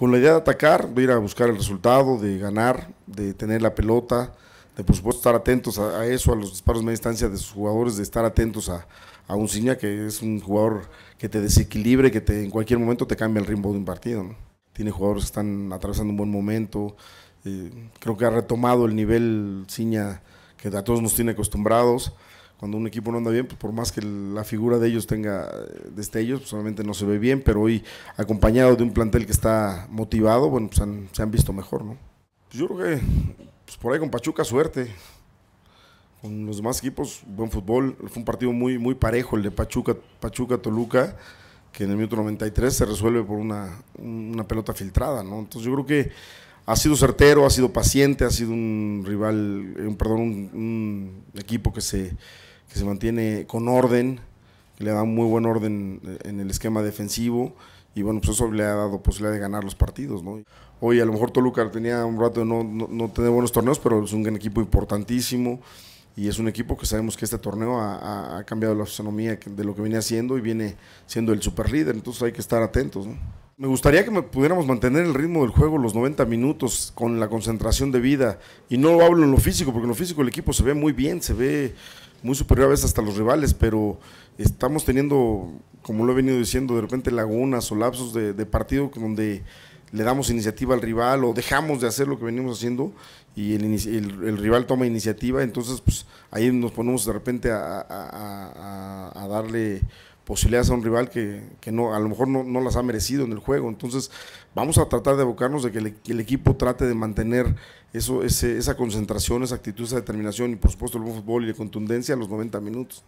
con la idea de atacar, de ir a buscar el resultado, de ganar, de tener la pelota, de por supuesto estar atentos a, eso, a los disparos de media distancia de sus jugadores, de estar atentos a, a un Ciña que es un jugador que te desequilibre, que te, en cualquier momento te cambia el ritmo de un partido. Tiene jugadores que están atravesando un buen momento, eh, creo que ha retomado el nivel Ciña que a todos nos tiene acostumbrados cuando un equipo no anda bien, pues por más que la figura de ellos tenga eh, destellos, pues obviamente no se ve bien, pero hoy acompañado de un plantel que está motivado, bueno, pues se han visto mejor, ¿no? Pues, yo creo que pues, por ahí con Pachuca suerte. Con los demás equipos, buen fútbol. Fue un partido muy, muy parejo el de Pachuca, Pachuca Toluca, que en el minuto 93 se resuelve por una, pelota filtrada, ¿no? Entonces yo creo que ha sido certero, ha sido paciente, ha sido un rival, eh, un, perdón, un equipo que se que se mantiene con orden, que le da muy buen orden eh, en el esquema defensivo y bueno, pues eso le ha dado posibilidad de ganar los partidos, ¿no? Hoy a lo mejor Toluca tenía un rato de no, no, tener buenos torneos, pero es un equipo importantísimo y es un equipo que sabemos que este torneo ha, cambiado la fisonomía de lo que viene haciendo y viene siendo el super líder, entonces hay que estar atentos, Me gustaría que pudiéramos mantener el ritmo del juego los 90 minutos con la concentración de vida. Y no hablo en lo físico, porque en lo físico el equipo se ve muy bien, se ve muy superiores hasta los rivales, pero estamos teniendo, como lo he venido diciendo, de repente lagunas o lapsos de, partido donde le damos iniciativa al rival o dejamos de hacer lo que venimos haciendo y el, rival toma iniciativa, entonces pues ahí nos ponemos de repente a darle posibilidades a un rival que, que no, a lo mejor no, las ha merecido en el juego. Entonces, vamos a tratar de abocarnos de e, que, el equipo trate de mantener eso, ese, esa concentración, esa actitud, esa determinación y, por supuesto, el buen fútbol y la contundencia a los 90 minutos.